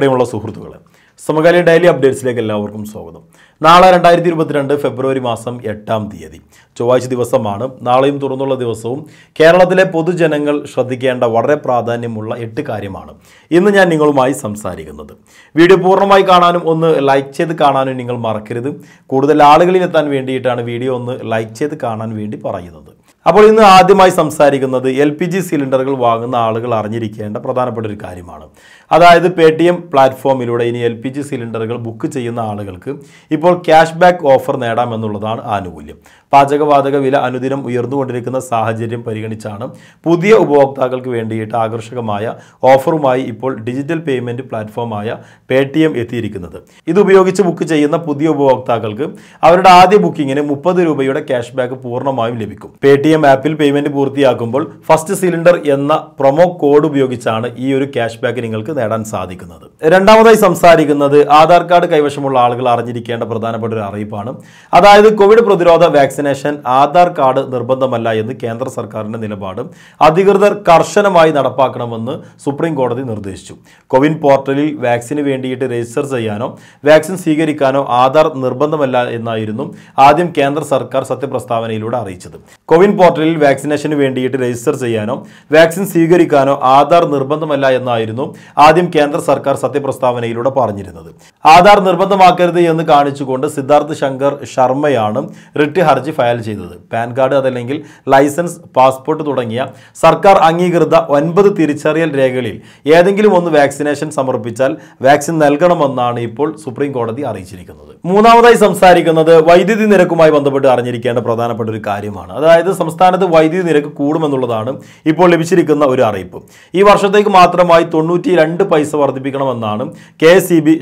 പ്രിയമുള്ള സുഹൃത്തുക്കളെ സമകാലിക ഡെയിലി അപ്ഡേറ്റ്സിലേക്ക് എല്ലാവർക്കും സ്വാഗതം നാളെ രണ്ടായിരത്തി ഇരുപത്തിരണ്ട് ഫെബ്രുവരി മാസം എട്ടാം തീയതി ചൊവ്വാഴ്ച ദിവസമാണ് നാളെയും തുറന്നുള്ള ദിവസവും കേരളത്തിലെ പൊതുജനങ്ങൾ ശ്രദ്ധിക്കേണ്ട വളരെ പ്രാധാന്യമുള്ള എട്ട് കാര്യമാണ് ഇന്ന് ഞാൻ നിങ്ങളുമായി സംസാരിക്കുന്നത് വീഡിയോ പൂർണ്ണമായി കാണാനും ഒന്ന് ലൈക്ക് ചെയ്ത് കാണാനും നിങ്ങൾ മറക്കരുത് കൂടുതൽ ആളുകളിലെത്താൻ വേണ്ടിയിട്ടാണ് വീഡിയോ ഒന്ന് ലൈക്ക് ചെയ്ത് കാണാൻ വേണ്ടി പറയുന്നത് അപ്പോൾ ഇന്ന് ആദ്യമായി സംസാരിക്കുന്നത് എൽ പി ജി സിലിണ്ടറുകൾ വാങ്ങുന്ന ആളുകൾ അറിഞ്ഞിരിക്കേണ്ട പ്രധാനപ്പെട്ട ഒരു കാര്യമാണ് അതായത് പേ ടി എം പ്ലാറ്റ്ഫോമിലൂടെ ഇനി എൽ പി ജി സിലിണ്ടറുകൾ ബുക്ക് ചെയ്യുന്ന ആളുകൾക്ക് ഇപ്പോൾ ക്യാഷ് ബാക്ക് ഓഫർ നേടാമെന്നുള്ളതാണ് ആനുകൂല്യം പാചകവാതക വില അനുദിനം ഉയർന്നുകൊണ്ടിരിക്കുന്ന സാഹചര്യം പരിഗണിച്ചാണ് പുതിയ ഉപഭോക്താക്കൾക്ക് വേണ്ടിയിട്ട് ആകർഷകമായ ഓഫറുമായി ഇപ്പോൾ ഡിജിറ്റൽ പേയ്മെൻറ്റ് പ്ലാറ്റ്ഫോമായ പേ ടി എം എത്തിയിരിക്കുന്നത് ഇത് ഉപയോഗിച്ച് ബുക്ക് ചെയ്യുന്ന പുതിയ ഉപഭോക്താക്കൾക്ക് അവരുടെ ആദ്യ ബുക്കിങ്ങിന് മുപ്പത് രൂപയുടെ ക്യാഷ് ബാക്ക് പൂർണ്ണമായും ലഭിക്കും പേ ടി എം പേടിഎം ആപ്പിൽ പേയ്മെൻറ്റ് പൂർത്തിയാക്കുമ്പോൾ ഫസ്റ്റ് സിലിണ്ടർ എന്ന പ്രൊമോ കോഡ് ഉപയോഗിച്ചാണ് ഈ ഒരു ക്യാഷ് ബാക്ക് നിങ്ങൾക്ക് നേടാൻ സാധിക്കുന്നത് രണ്ടാമതായി സംസാരിക്കുന്നത് ആധാർ കാർഡ് കൈവശമുള്ള ആളുകൾ അറിഞ്ഞിരിക്കേണ്ട പ്രധാനപ്പെട്ട ഒരു അറിയിപ്പാണ് അതായത് കോവിഡ് പ്രതിരോധ വാക്സിനേഷൻ ആധാർ കാർഡ് നിർബന്ധമല്ല എന്ന് കേന്ദ്ര സർക്കാരിൻ്റെ നിലപാട് അധികൃതർ കർശനമായി നടപ്പാക്കണമെന്ന് സുപ്രീം കോടതി നിർദ്ദേശിച്ചു കോവിൻ പോർട്ടലിൽ വാക്സിന് വേണ്ടിയിട്ട് രജിസ്റ്റർ ചെയ്യാനോ വാക്സിൻ സ്വീകരിക്കാനോ ആധാർ നിർബന്ധമല്ല എന്നായിരുന്നു ആദ്യം കേന്ദ്ര സർക്കാർ സത്യപ്രസ്താവനയിലൂടെ അറിയിച്ചത് കോവിൻ പോർട്ടലിൽ വാക്സിനേഷന് വേണ്ടിയിട്ട് രജിസ്റ്റർ ചെയ്യാനോ വാക്സിൻ സ്വീകരിക്കാനോ ആധാർ നിർബന്ധമല്ല എന്നായിരുന്നു ആദ്യം കേന്ദ്ര സർക്കാർ സത്യപ്രസ്താവനയിലൂടെ പറഞ്ഞിരുന്നത് ആധാർ നിർബന്ധമാക്കരുത് എന്ന് കാണിച്ചുകൊണ്ട് സിദ്ധാർത്ഥ് ശങ്കർ ശർമ്മയാണ് റിട്ട് ഹർജി ഫയൽ ചെയ്തത് പാൻ കാർഡ് അതല്ലെങ്കിൽ ലൈസൻസ് പാസ്പോർട്ട് തുടങ്ങിയ സർക്കാർ അംഗീകൃത ഒൻപത് തിരിച്ചറിയൽ രേഖകളിൽ ഏതെങ്കിലും ഒന്ന് വാക്സിനേഷൻ സമർപ്പിച്ചാൽ വാക്സിൻ നൽകണമെന്നാണ് ഇപ്പോൾ സുപ്രീം കോടതി അറിയിച്ചിരിക്കുന്നത് മൂന്നാമതായി സംസാരിക്കുന്നത് വൈദ്യുതി നിരക്കുമായി ബന്ധപ്പെട്ട് അറിഞ്ഞിരിക്കേണ്ട പ്രധാനപ്പെട്ട ഒരു കാര്യമാണ് അതായത് സംസ്ഥാനത്ത് വൈദ്യുതി നിരക്ക് കൂടുമെന്നുള്ളതാണ് ഇപ്പോൾ ലഭിച്ചിരിക്കുന്ന ഒരു അറിയിപ്പ് ഈ വർഷത്തേക്ക് മാത്രമായി തൊണ്ണൂറ്റി രണ്ട് പൈസ വർദ്ധിപ്പിക്കണമെന്നാണ് കെ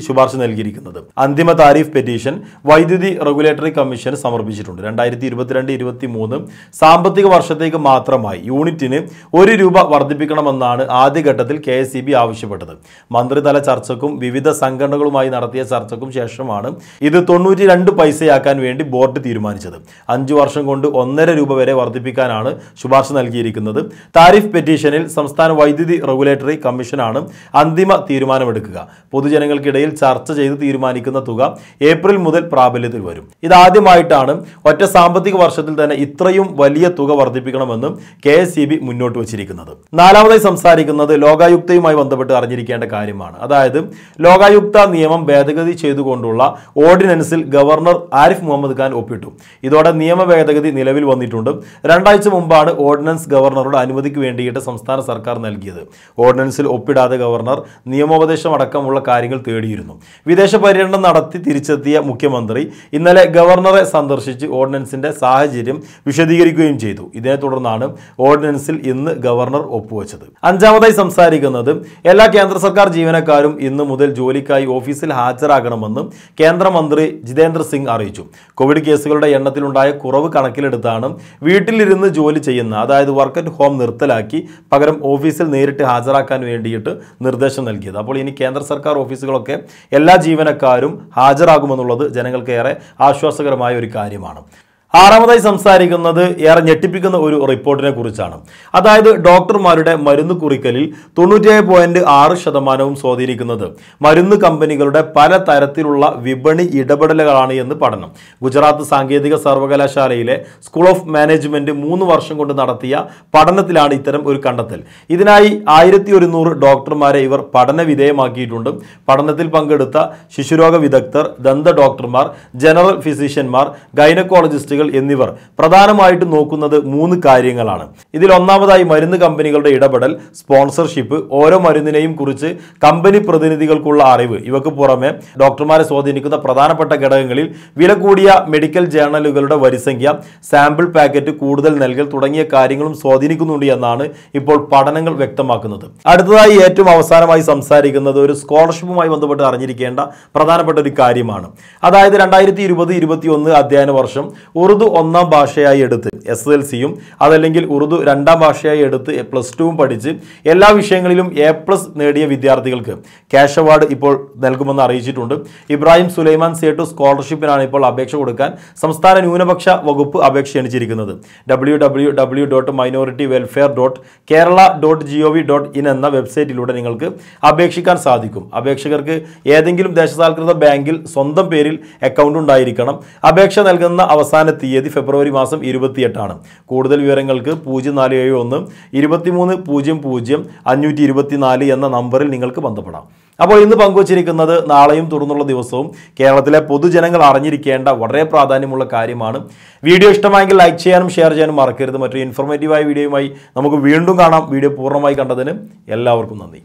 ശുപാർശ നൽകിയിരിക്കുന്നത് അന്തിമ താരിഫ് പെറ്റീഷൻ വൈദ്യുതി റെഗുലേറ്ററി കമ്മീഷൻ സമർപ്പിച്ചിട്ടുണ്ട് രണ്ടായിരത്തി ഇരുപത്തിരണ്ട് ഇരുപത്തി മൂന്ന് സാമ്പത്തിക വർഷത്തേക്ക് മാത്രമായി യൂണിറ്റിന് ഒരു രൂപ വർദ്ധിപ്പിക്കണമെന്നാണ് ആദ്യഘട്ടത്തിൽ കെ എസ് സി ബി ആവശ്യപ്പെട്ടത് മന്ത്രിതല ചർച്ചക്കും വിവിധ സംഘടനകളുമായി നടത്തിയ ചർച്ചക്കും ശേഷമാണ് ഇത് തൊണ്ണൂറ്റി രണ്ട് പൈസയാക്കാൻ വേണ്ടി ബോർഡ് തീരുമാനിച്ചത് അഞ്ച് വർഷം കൊണ്ട് ഒന്നര രൂപ വരെ വർദ്ധിപ്പിക്കാനാണ് ശുപാർശ നൽകിയിരിക്കുന്നത് താരിഫ് പെറ്റീഷനിൽ സംസ്ഥാന വൈദ്യുതി റെഗുലേറ്ററി കമ്മീഷനാണ് അന്തിമ തീരുമാനമെടുക്കുക പൊതുജനങ്ങൾക്കിടയിൽ ചർച്ച ചെയ്ത് തീരുമാനിക്കുന്ന തുക ഏപ്രിൽ മുതൽ പ്രാബല്യത്തിൽ വരും ഇതാദ്യമായിട്ടാണ് ഒറ്റ സാമ്പത്തിക വർഷത്തിൽ തന്നെ ഇത്രയും വലിയ തുക വർദ്ധിപ്പിക്കണമെന്നും കെ മുന്നോട്ട് വച്ചിരിക്കുന്നത് നാലാമതായി സംസാരിക്കുന്നത് ലോകായുക്തയുമായി ബന്ധപ്പെട്ട് അറിഞ്ഞിരിക്കേണ്ട കാര്യമാണ് അതായത് ലോകായുക്ത നിയമം ഭേദഗതി ചെയ്തുകൊണ്ടുള്ള ഓർഡിനൻസിൽ ഗവർണർ ആരിഫ് മുഹമ്മദ് ഖാൻ ഒപ്പിട്ടു ഇതോടെ നിയമ ഭേദഗതി നിലവിൽ വന്നിട്ടുണ്ട് രണ്ടാഴ്ച മുമ്പാണ് ഓർഡിനൻസ് ഗവർണറുടെ അനുമതിക്ക് വേണ്ടിയിട്ട് സംസ്ഥാന സർക്കാർ നൽകിയത് ഓർഡിനൻസിൽ ഒപ്പിടാതെ ഗവർണർ നിയമോപദേശം അടക്കമുള്ള കാര്യങ്ങൾ തേടിയിരുന്നു വിദേശ പര്യടനം നടത്തി തിരിച്ചെത്തിയ മുഖ്യമന്ത്രി ഇന്നലെ ഗവർണറെ സന്ദർശിച്ച് ഓർഡിനൻസിന്റെ സാഹചര്യം വിശദീകരിക്കുകയും ചെയ്തു ഇതിനെ തുടർന്നാണ് ഓർഡിനൻസിൽ ഇന്ന് ഗവർണർ ഒപ്പുവെച്ചത് അഞ്ചാമതായി സംസാരിക്കുന്നത് എല്ലാ കേന്ദ്ര സർക്കാർ ജീവനക്കാരും ഇന്ന് മുതൽ ജോലിക്കായി ഓഫീസിൽ ഹാജരാകണമെന്നും കേന്ദ്രമന്ത്രി മന്ത്രി ജിതേന്ദ്ര സിംഗ് അറിയിച്ചു കോവിഡ് കേസുകളുടെ എണ്ണത്തിലുണ്ടായ കുറവ് കണക്കിലെടുത്താണ് വീട്ടിലിരുന്ന് ജോലി ചെയ്യുന്ന അതായത് വർക്ക് അറ്റ് ഹോം നിർത്തലാക്കി പകരം ഓഫീസിൽ നേരിട്ട് ഹാജരാക്കാൻ വേണ്ടിയിട്ട് നിർദ്ദേശം നൽകിയത് അപ്പോൾ ഇനി കേന്ദ്ര സർക്കാർ ഓഫീസുകളൊക്കെ എല്ലാ ജീവനക്കാരും ഹാജരാകുമെന്നുള്ളത് ഏറെ ആശ്വാസകരമായ ഒരു കാര്യമാണ് ആറാമതായി സംസാരിക്കുന്നത് ഏറെ ഞെട്ടിപ്പിക്കുന്ന ഒരു റിപ്പോർട്ടിനെ കുറിച്ചാണ് അതായത് ഡോക്ടർമാരുടെ മരുന്ന് കുറിക്കലിൽ തൊണ്ണൂറ്റേഴ് പോയിന്റ് ആറ് ശതമാനവും സ്വാധീനിക്കുന്നത് മരുന്ന് കമ്പനികളുടെ പല തരത്തിലുള്ള വിപണി ഇടപെടലുകളാണ് എന്ന് പഠനം ഗുജറാത്ത് സാങ്കേതിക സർവകലാശാലയിലെ സ്കൂൾ ഓഫ് മാനേജ്മെന്റ് മൂന്ന് വർഷം കൊണ്ട് നടത്തിയ പഠനത്തിലാണ് ഇത്തരം ഒരു കണ്ടെത്തൽ ഇതിനായി ആയിരത്തി ഒരുന്നൂറ് ഡോക്ടർമാരെ ഇവർ പഠന വിധേയമാക്കിയിട്ടുണ്ട് പഠനത്തിൽ പങ്കെടുത്ത ശിശുരോഗ വിദഗ്ധർ ദന്ത ഡോക്ടർമാർ ജനറൽ ഫിസിഷ്യന്മാർ ഗൈനക്കോളജിസ്റ്റുകൾ കമ്പനികൾ എന്നിവർ പ്രധാനമായിട്ടും നോക്കുന്നത് മൂന്ന് കാര്യങ്ങളാണ് ഇതിൽ ഒന്നാമതായി മരുന്ന് കമ്പനികളുടെ ഇടപെടൽ സ്പോൺസർഷിപ്പ് ഓരോ മരുന്നിനെയും കുറിച്ച് കമ്പനി പ്രതിനിധികൾക്കുള്ള അറിവ് ഇവക്ക് പുറമെ ഡോക്ടർമാരെ സ്വാധീനിക്കുന്ന പ്രധാനപ്പെട്ട ഘടകങ്ങളിൽ വില കൂടിയ മെഡിക്കൽ ജേർണലുകളുടെ വരിസംഖ്യ സാമ്പിൾ പാക്കറ്റ് കൂടുതൽ നൽകൽ തുടങ്ങിയ കാര്യങ്ങളും സ്വാധീനിക്കുന്നുണ്ട് എന്നാണ് ഇപ്പോൾ പഠനങ്ങൾ വ്യക്തമാക്കുന്നത് അടുത്തതായി ഏറ്റവും അവസാനമായി സംസാരിക്കുന്നത് ഒരു സ്കോളർഷിപ്പുമായി ബന്ധപ്പെട്ട് അറിഞ്ഞിരിക്കേണ്ട പ്രധാനപ്പെട്ട ഒരു കാര്യമാണ് അതായത് രണ്ടായിരത്തി ഇരുപത് ഒന്ന് അധ്യയന വർഷം ഉറുദു ഒന്നാം ഭാഷയായി എടുത്ത് എസ് എൽ സിയും അതല്ലെങ്കിൽ ഉറുദു രണ്ടാം ഭാഷയായി എടുത്ത് പ്ലസ് ടുവും പഠിച്ച് എല്ലാ വിഷയങ്ങളിലും എ പ്ലസ് നേടിയ വിദ്യാർത്ഥികൾക്ക് ക്യാഷ് അവാർഡ് ഇപ്പോൾ നൽകുമെന്ന് അറിയിച്ചിട്ടുണ്ട് ഇബ്രാഹിം സുലൈമാൻ സേട്ടു സ്കോളർഷിപ്പിനാണ് ഇപ്പോൾ അപേക്ഷ കൊടുക്കാൻ സംസ്ഥാന ന്യൂനപക്ഷ വകുപ്പ് അപേക്ഷ ക്ഷണിച്ചിരിക്കുന്നത് W dot minority welfare dot Kerala dot G O V dot in എന്ന വെബ്സൈറ്റിലൂടെ നിങ്ങൾക്ക് അപേക്ഷിക്കാൻ സാധിക്കും അപേക്ഷകർക്ക് ഏതെങ്കിലും ദേശസാൽകൃത ബാങ്കിൽ സ്വന്തം പേരിൽ അക്കൗണ്ട് ഉണ്ടായിരിക്കണം അപേക്ഷ നൽകുന്ന അവസാനത്തെ തീയതി ഫെബ്രുവരി മാസം ഇരുപത്തിയെട്ടാണ് കൂടുതൽ വിവരങ്ങൾക്ക് പൂജ്യം നാല് ഏഴ് ഒന്ന് ഇരുപത്തിമൂന്ന് പൂജ്യം പൂജ്യം അഞ്ഞൂറ്റി ഇരുപത്തിനാല് എന്ന നമ്പറിൽ നിങ്ങൾക്ക് ബന്ധപ്പെടാം അപ്പോൾ ഇന്ന് പങ്കുവച്ചിരിക്കുന്നത് നാളെയും തുറന്നുള്ള ദിവസവും കേരളത്തിലെ പൊതുജനങ്ങൾ അറിഞ്ഞിരിക്കേണ്ട വളരെ പ്രാധാന്യമുള്ള കാര്യമാണ് വീഡിയോ ഇഷ്ടമായെങ്കിൽ ലൈക്ക് ചെയ്യാനും ഷെയർ ചെയ്യാനും മറക്കരുത് മറ്റൊരു ഇൻഫോർമേറ്റീവായ വീഡിയോയുമായി നമുക്ക് വീണ്ടും കാണാം വീഡിയോ പൂർണ്ണമായി കണ്ടതിന് എല്ലാവർക്കും നന്ദി